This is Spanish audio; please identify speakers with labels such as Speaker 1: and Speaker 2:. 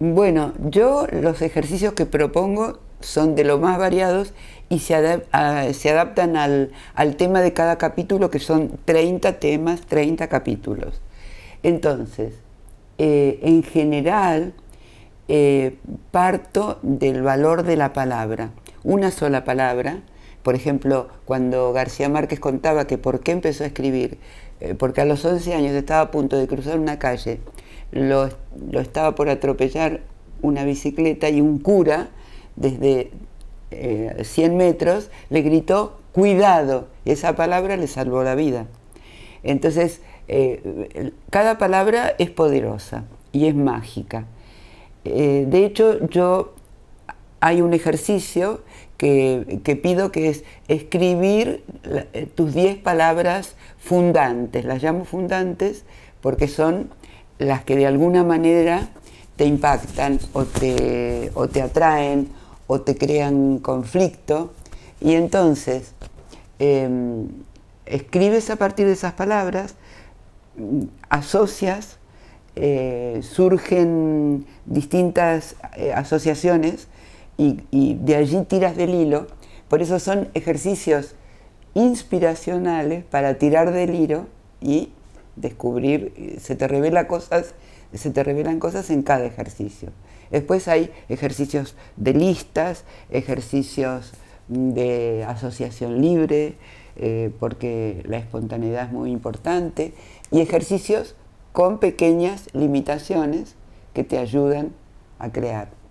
Speaker 1: Bueno,
Speaker 2: yo los ejercicios que propongo son de lo más variados y se, ah, adaptan al, tema de cada capítulo, que son 30 temas, 30 capítulos. Entonces, eh, en general, eh, parto del valor de la palabra, una sola palabra. Por ejemplo, cuando García Márquez contaba que por qué empezó a escribir, eh, porque a los 11 años estaba a punto de cruzar una calle lo, estaba por atropellar una bicicleta y un cura desde 100 eh, metros le gritó cuidado esa palabra le salvó la vida. Entonces, eh, cada palabra es poderosa y es mágica. Eh, de hecho, yo hay un ejercicio que, pido que es escribir tus 10 palabras fundantes, las llamo fundantes porque son las que de alguna manera te impactan o te, o te atraen o te crean conflicto. Y entonces em, escribes a partir de esas palabras, mm, asocias, eh, surgen distintas eh, asociaciones y, y, de allí tiras del hilo. Por eso son ejercicios inspiracionales para tirar del hilo y descubrir, se te cosas, se te revelan cosas en cada ejercicio. Después hay ejercicios de listas, ejercicios de asociación libre, eh, porque la espontaneidad es muy importante, y ejercicios con pequeñas limitaciones que te ayudan a crear.